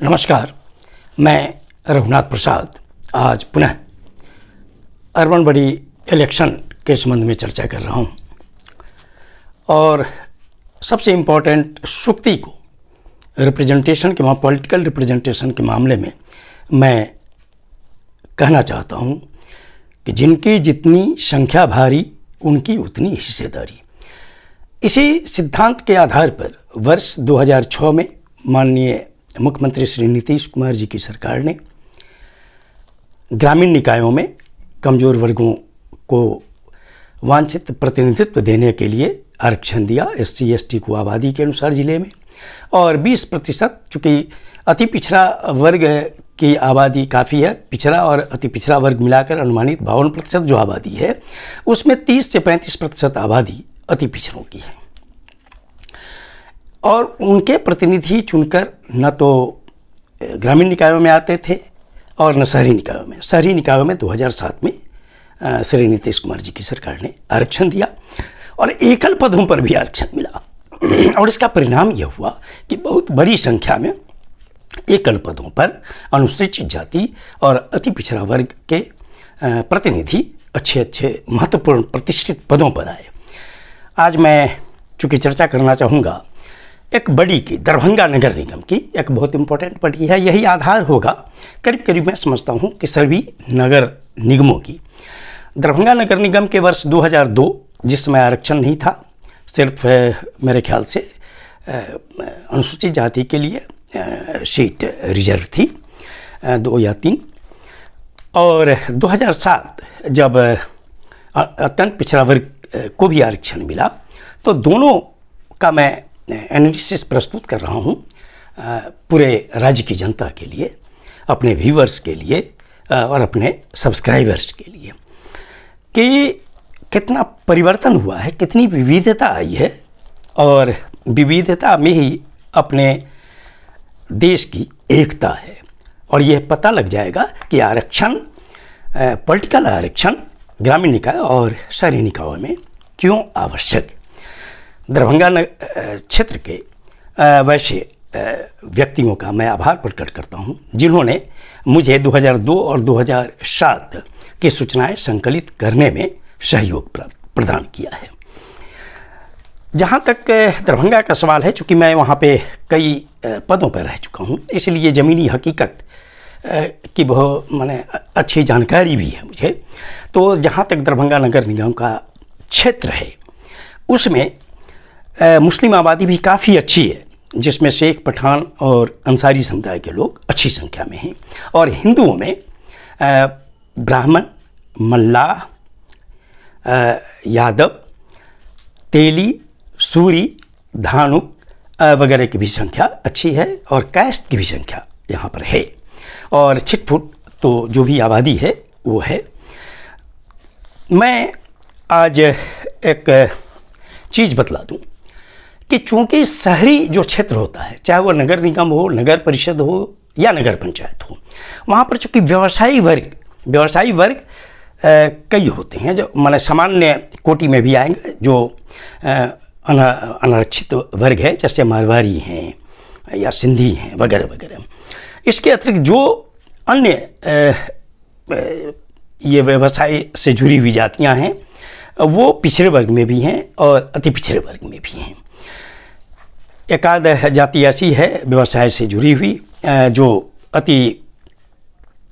नमस्कार मैं रघुनाथ प्रसाद आज पुनः अर्बन बड़ी इलेक्शन के संबंध में चर्चा कर रहा हूँ और सबसे इम्पोर्टेंट सुक्ति को रिप्रेजेंटेशन के वहाँ पॉलिटिकल रिप्रेजेंटेशन के मामले में मैं कहना चाहता हूँ कि जिनकी जितनी संख्या भारी उनकी उतनी हिस्सेदारी इसी सिद्धांत के आधार पर वर्ष 2006 में माननीय मुख्यमंत्री श्री नीतीश कुमार जी की सरकार ने ग्रामीण निकायों में कमज़ोर वर्गों को वांछित प्रतिनिधित्व देने के लिए आरक्षण दिया एस सी एस को आबादी के अनुसार ज़िले में और 20 प्रतिशत चूँकि अति पिछड़ा वर्ग की आबादी काफ़ी है पिछड़ा और अति पिछड़ा वर्ग मिलाकर अनुमानित बावन प्रतिशत जो आबादी है उसमें 30 से 35 प्रतिशत आबादी अति पिछड़ों की है और उनके प्रतिनिधि चुनकर न तो ग्रामीण निकायों में आते थे और न शहरी निकायों में शहरी निकायों में 2007 में श्री नीतीश कुमार जी की सरकार ने आरक्षण दिया और एकल पदों पर भी आरक्षण मिला और इसका परिणाम यह हुआ कि बहुत बड़ी संख्या में एकल पदों पर अनुसूचित जाति और अति पिछड़ा वर्ग के प्रतिनिधि अच्छे अच्छे महत्वपूर्ण प्रतिष्ठित पदों पर आए आज मैं चूँकि चर्चा करना चाहूँगा एक बड़ी की दरभंगा नगर निगम की एक बहुत इम्पोर्टेंट बड़ी है यही आधार होगा करीब करीब मैं समझता हूँ कि सभी नगर निगमों की दरभंगा नगर निगम के वर्ष 2002 जिसमें आरक्षण नहीं था सिर्फ मेरे ख्याल से अनुसूचित जाति के लिए सीट रिजर्व थी दो या तीन और 2007 जब अत्यंत पिछड़ा वर्ग को भी आरक्षण मिला तो दोनों का मैं एनालिसिस प्रस्तुत कर रहा हूँ पूरे राज्य की जनता के लिए अपने व्यूवर्स के लिए और अपने सब्सक्राइबर्स के लिए कि कितना परिवर्तन हुआ है कितनी विविधता आई है और विविधता में ही अपने देश की एकता है और यह पता लग जाएगा कि आरक्षण पॉलिटिकल आरक्षण ग्रामीण निकाय और शहरी निकायों में क्यों आवश्यक दरभंगा क्षेत्र के वैश्य व्यक्तियों का मैं आभार प्रकट करता हूं जिन्होंने मुझे 2002 और 2007 की सूचनाएं संकलित करने में सहयोग प्रदान किया है जहाँ तक दरभंगा का सवाल है चूँकि मैं वहाँ पे कई पदों पर रह चुका हूँ इसलिए ज़मीनी हकीकत की बहुत मैंने अच्छी जानकारी भी है मुझे तो जहाँ तक दरभंगा नगर निगम का क्षेत्र है उसमें मुस्लिम आबादी भी काफ़ी अच्छी है जिसमें शेख पठान और अंसारी समुदाय के लोग अच्छी संख्या में हैं और हिंदुओं में ब्राह्मण मल्लाह यादव तेली सूरी धानुक वगैरह की भी संख्या अच्छी है और कैस्ट की भी संख्या यहाँ पर है और छिटफुट तो जो भी आबादी है वो है मैं आज एक चीज़ बतला दूँ कि चूंकि शहरी जो क्षेत्र होता है चाहे वो नगर निगम हो नगर परिषद हो या नगर पंचायत हो वहाँ पर चूंकि व्यवसायी वर्ग व्यवसायी वर्ग कई होते हैं जो मैंने सामान्य कोटि में भी आएंगे जो अनारक्षित वर्ग है जैसे मारवाड़ी हैं या सिंधी हैं वगैरह वगैरह इसके अतिरिक्त जो अन्य ये व्यवसाय से जुड़ी हुई जातियाँ हैं वो पिछड़े वर्ग में भी हैं और अति पिछड़े वर्ग में भी हैं एक आध जाति ऐसी है व्यवसाय से जुड़ी हुई जो अति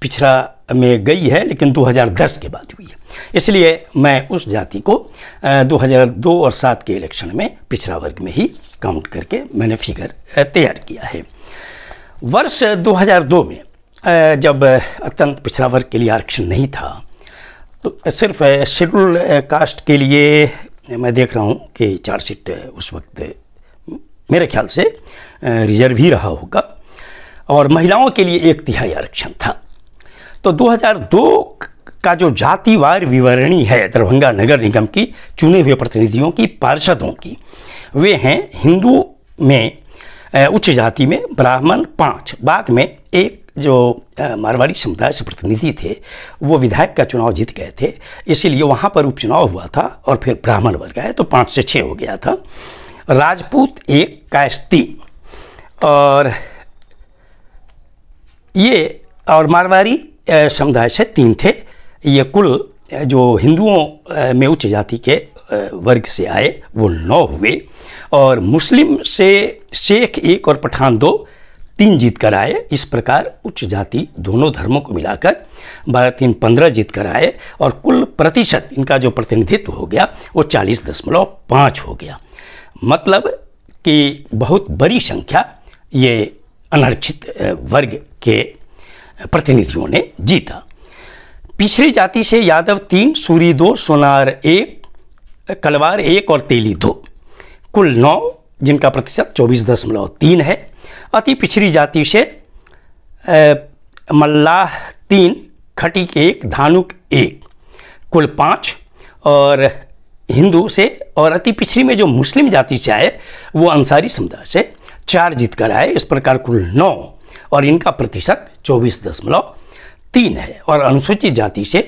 पिछड़ा में गई है लेकिन 2010 के बाद हुई है इसलिए मैं उस जाति को 2002 और 7 के इलेक्शन में पिछड़ा वर्ग में ही काउंट करके मैंने फिगर तैयार किया है वर्ष 2002 में जब अत्यंत पिछड़ा वर्ग के लिए आरक्षण नहीं था तो सिर्फ शेड्यूल कास्ट के लिए मैं देख रहा हूँ कि चार्जशीट उस वक्त मेरे ख्याल से रिजर्व ही रहा होगा और महिलाओं के लिए एक तिहाई आरक्षण था तो 2002 का जो जातिवार विवरणी है दरभंगा नगर निगम की चुने हुए प्रतिनिधियों की पार्षदों की वे हैं हिंदू में उच्च जाति में ब्राह्मण पाँच बाद में एक जो मारवाड़ी समुदाय से प्रतिनिधि थे वो विधायक का चुनाव जीत गए थे इसीलिए वहाँ पर उपचुनाव हुआ था और फिर ब्राह्मण वर्ग आए तो पाँच से छः हो गया था राजपूत एक कास्ती और ये और मारवाड़ी समुदाय से तीन थे ये कुल जो हिंदुओं में उच्च जाति के वर्ग से आए वो नौ हुए और मुस्लिम से शेख एक और पठान दो तीन जीत कर आए इस प्रकार उच्च जाति दोनों धर्मों को मिलाकर बारह तीन पंद्रह जीत कर आए और कुल प्रतिशत इनका जो प्रतिनिधित्व हो गया वो चालीस दशमलव पाँच हो गया मतलब कि बहुत बड़ी संख्या ये अनारक्षित वर्ग के प्रतिनिधियों ने जीता पिछड़ी जाति से यादव तीन सूरी दो सोनार एक कलवार एक और तेली दो कुल नौ जिनका प्रतिशत चौबीस दशमलव तीन है अति पिछड़ी जाति से मल्लाह तीन खटिक एक धानुक एक कुल पाँच और हिंदू से और अति पिछड़ी में जो मुस्लिम जाति से आए वो अंसारी समुदाय से चार जीत कर आए इस प्रकार कुल नौ और इनका प्रतिशत चौबीस दशमलव तीन है और अनुसूचित जाति से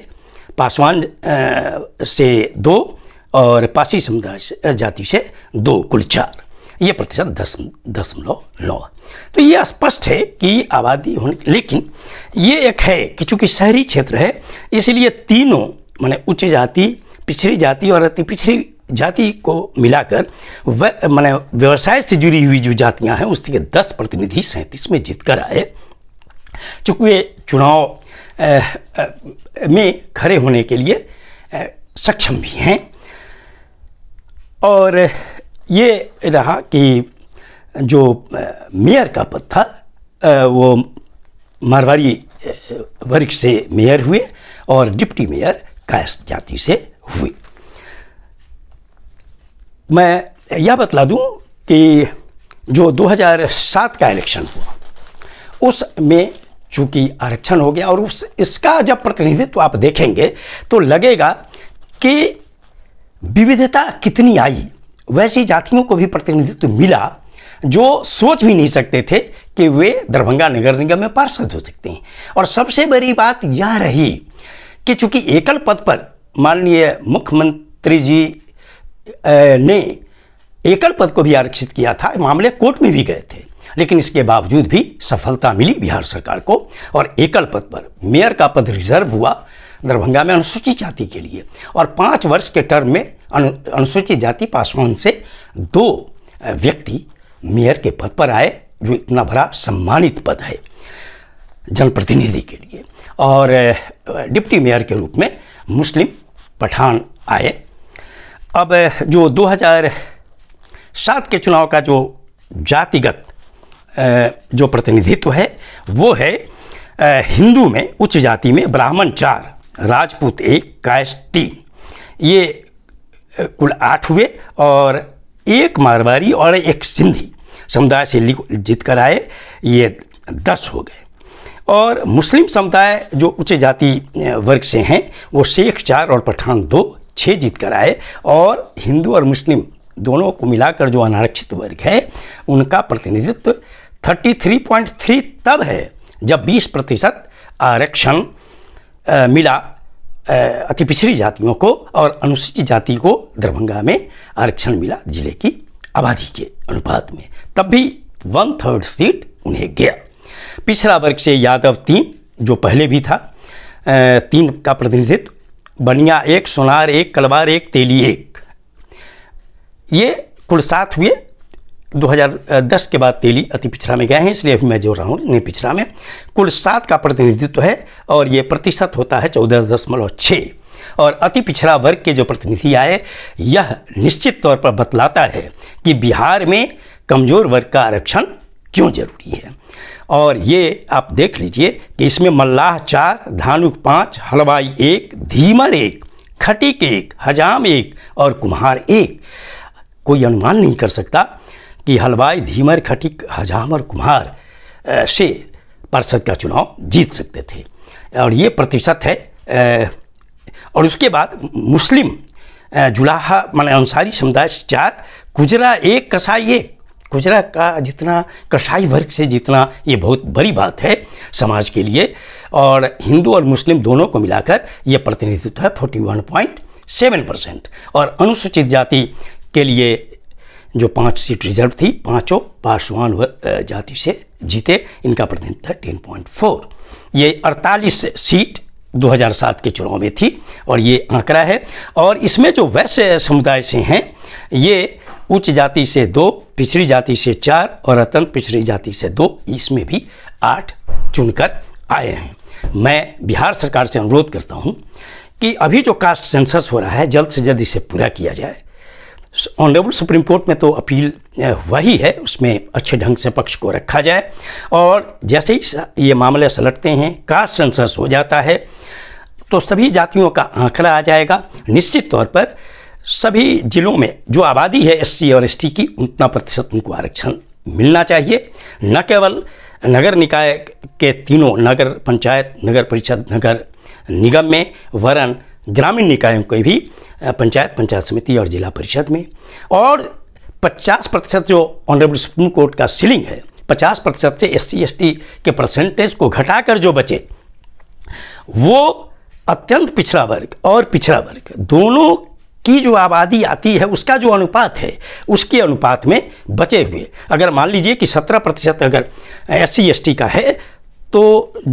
पासवान से दो और पासी समुदाय जाति से दो कुल चार ये प्रतिशत दस दशमलव नौ तो ये स्पष्ट है कि आबादी होने लेकिन ये एक है कि चूँकि शहरी क्षेत्र है इसलिए तीनों मैंने उच्च जाति पिछड़ी जाति और अति पिछड़ी जाति को मिलाकर मैंने व्यवसाय से जुड़ी हुई जो जातियां हैं उसके दस प्रतिनिधि सैंतीस में जीत कर आए चूंकि वे चुनाव में खड़े होने के लिए सक्षम भी हैं और ये रहा कि जो मेयर का पद था वो मारवाड़ी वर्ग से मेयर हुए और डिप्टी मेयर कायस्थ जाति से हुई मैं यह बतला दूं कि जो 2007 का इलेक्शन हुआ उसमें चूंकि आरक्षण हो गया और उस इसका जब प्रतिनिधित्व आप देखेंगे तो लगेगा कि विविधता कितनी आई वैसी जातियों को भी प्रतिनिधित्व मिला जो सोच भी नहीं सकते थे कि वे दरभंगा नगर निगम में पार्षद हो सकते हैं और सबसे बड़ी बात यह रही कि चूंकि एकल पद पर माननीय मुख्यमंत्री जी ने एकल पद को भी आरक्षित किया था मामले कोर्ट में भी गए थे लेकिन इसके बावजूद भी सफलता मिली बिहार सरकार को और एकल पद पर मेयर का पद रिजर्व हुआ दरभंगा में अनुसूचित जाति के लिए और पाँच वर्ष के टर्म में अनुसूचित जाति पासवान से दो व्यक्ति मेयर के पद पर आए जो इतना भरा सम्मानित पद है जनप्रतिनिधि के लिए और डिप्टी मेयर के रूप में मुस्लिम पठान आए अब जो 2007 के चुनाव का जो जातिगत जो प्रतिनिधित्व है वो है हिंदू में उच्च जाति में ब्राह्मण चार राजपूत एक कायस्थ तीन ये कुल आठ हुए और एक मारवाड़ी और एक सिंधी समुदाय से जीत कर आए ये दस हो गए और मुस्लिम समुदाय जो उच्च जाति वर्ग से हैं वो शेख चार और पठान दो छः जीत कर आए और हिंदू और मुस्लिम दोनों को मिलाकर जो अनारक्षित वर्ग है उनका प्रतिनिधित्व 33.3 तब है जब 20 प्रतिशत आरक्षण मिला अति पिछड़ी जातियों को और अनुसूचित जाति को दरभंगा में आरक्षण मिला जिले की आबादी के अनुपात में तब भी वन थर्ड सीट उन्हें गया पिछड़ा वर्ग से यादव तीन जो पहले भी था तीन का प्रतिनिधित्व बनिया एक सोनार एक कलवार एक तेली एक ये कुल सात हुए 2010 के बाद तेली अति पिछड़ा में गए हैं इसलिए अभी मैं जो रहा हूँ नहीं पिछड़ा में कुल सात का प्रतिनिधित्व है और ये प्रतिशत होता है चौदह दशमलव छः और अति पिछड़ा वर्ग के जो प्रतिनिधि आए यह निश्चित तौर पर बतलाता है कि बिहार में कमज़ोर वर्ग का आरक्षण क्यों जरूरी है और ये आप देख लीजिए कि इसमें मल्लाह चार धानुक पाँच हलवाई एक धीमर एक खटिक एक हजाम एक और कुम्हार एक कोई अनुमान नहीं कर सकता कि हलवाई धीमर खटिक हजाम और कुम्हार से पार्षद का चुनाव जीत सकते थे और ये प्रतिशत है और उसके बाद मुस्लिम जुलाहा मान अंसारी समुदाय चार कुजरा एक कसाई एक गुजरात का जितना कसाई वर्ग से जितना ये बहुत बड़ी बात है समाज के लिए और हिंदू और मुस्लिम दोनों को मिलाकर यह प्रतिनिधित्व है forty one point seven percent और अनुसूचित जाति के लिए जो पांच सीट रिजर्व थी पांचों पासवान जाति से जीते इनका प्रतिनिधित्व टेन पॉइंट फोर ये अड़तालीस सीट 2007 के चुनाव में थी और ये आंकड़ा है और इसमें जो वैश्य समुदाय से हैं ये उच्च जाति से दो पिछड़ी जाति से चार और अत्यंत पिछड़ी जाति से दो इसमें भी आठ चुनकर आए हैं मैं बिहार सरकार से अनुरोध करता हूँ कि अभी जो कास्ट सेंसस हो रहा है जल्द से जल्द इसे पूरा किया जाए ऑनरेबल सुप्रीम कोर्ट में तो अपील वही है उसमें अच्छे ढंग से पक्ष को रखा जाए और जैसे ही ये मामले सलटते हैं कास्ट सेंसस हो जाता है तो सभी जातियों का आंकड़ा आ जाएगा निश्चित तौर पर सभी जिलों में जो आबादी है एससी और एसटी की उतना प्रतिशत उनको आरक्षण मिलना चाहिए न केवल नगर निकाय के तीनों नगर पंचायत नगर परिषद नगर निगम में वरन ग्रामीण निकायों के भी पंचायत पंचायत समिति और जिला परिषद में और 50 प्रतिशत जो ऑनरेबल सुप्रीम कोर्ट का सीलिंग है 50 प्रतिशत से एस सी के परसेंटेज को घटाकर जो बचे वो अत्यंत पिछड़ा वर्ग और पिछड़ा वर्ग दोनों की जो आबादी आती है उसका जो अनुपात है उसके अनुपात में बचे हुए अगर मान लीजिए कि सत्रह प्रतिशत अगर एस सी का है तो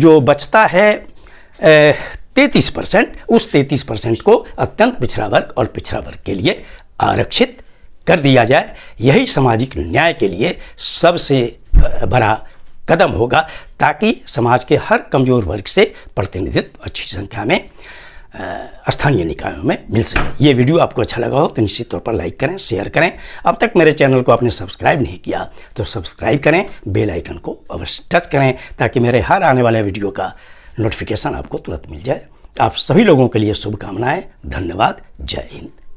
जो बचता है तैंतीस परसेंट उस तैंतीस परसेंट को अत्यंत पिछड़ा वर्ग और पिछड़ा वर्ग के लिए आरक्षित कर दिया जाए यही सामाजिक न्याय के लिए सबसे बड़ा कदम होगा ताकि समाज के हर कमज़ोर वर्ग से प्रतिनिधित्व अच्छी संख्या में स्थानीय निकायों में मिल सके ये वीडियो आपको अच्छा लगा हो तो निश्चित तौर पर लाइक करें शेयर करें अब तक मेरे चैनल को आपने सब्सक्राइब नहीं किया तो सब्सक्राइब करें बेल आइकन को अवश्य टच करें ताकि मेरे हर आने वाले वीडियो का नोटिफिकेशन आपको तुरंत मिल जाए आप सभी लोगों के लिए शुभकामनाएं धन्यवाद जय हिंद